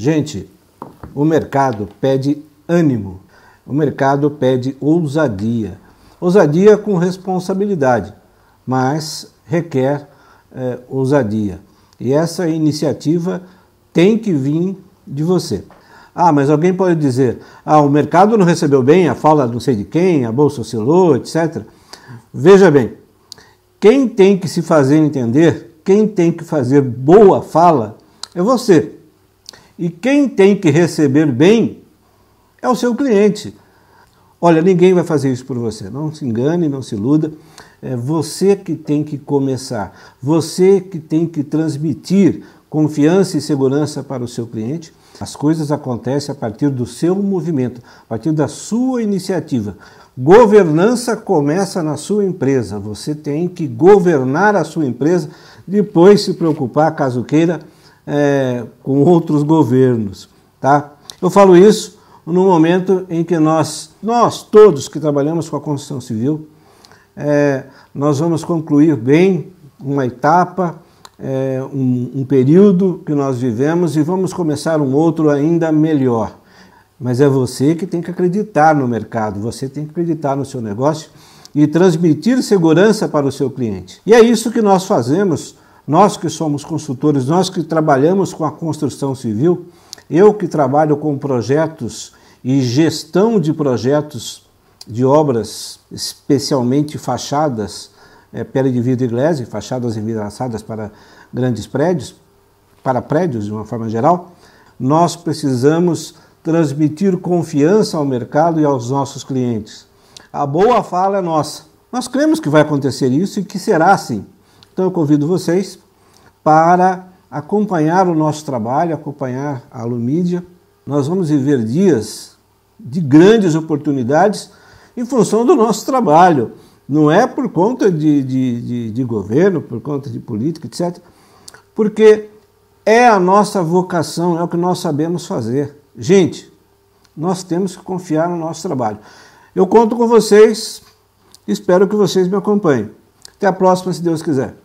Gente, o mercado pede ânimo, o mercado pede ousadia. Ousadia com responsabilidade, mas requer é, ousadia. E essa iniciativa tem que vir de você. Ah, mas alguém pode dizer: ah, o mercado não recebeu bem a fala não sei de quem, a bolsa oscilou, etc. Veja bem, quem tem que se fazer entender, quem tem que fazer boa fala é você. E quem tem que receber bem é o seu cliente. Olha, ninguém vai fazer isso por você. Não se engane, não se iluda. É você que tem que começar, você que tem que transmitir confiança e segurança para o seu cliente. As coisas acontecem a partir do seu movimento, a partir da sua iniciativa. Governança começa na sua empresa. Você tem que governar a sua empresa, depois se preocupar, caso queira, é, com outros governos, tá? Eu falo isso no momento em que nós, nós todos que trabalhamos com a construção civil, é, nós vamos concluir bem uma etapa, é, um, um período que nós vivemos e vamos começar um outro ainda melhor. Mas é você que tem que acreditar no mercado, você tem que acreditar no seu negócio e transmitir segurança para o seu cliente. E é isso que nós fazemos nós que somos consultores, nós que trabalhamos com a construção civil, eu que trabalho com projetos e gestão de projetos de obras, especialmente fachadas, é, pele de vidro e glaze, fachadas envidraçadas para grandes prédios, para prédios de uma forma geral, nós precisamos transmitir confiança ao mercado e aos nossos clientes. A boa fala é nossa. Nós cremos que vai acontecer isso e que será assim. Então eu convido vocês para acompanhar o nosso trabalho, acompanhar a Alumídia. Nós vamos viver dias de grandes oportunidades em função do nosso trabalho. Não é por conta de, de, de, de governo, por conta de política, etc. Porque é a nossa vocação, é o que nós sabemos fazer. Gente, nós temos que confiar no nosso trabalho. Eu conto com vocês, espero que vocês me acompanhem. Até a próxima, se Deus quiser.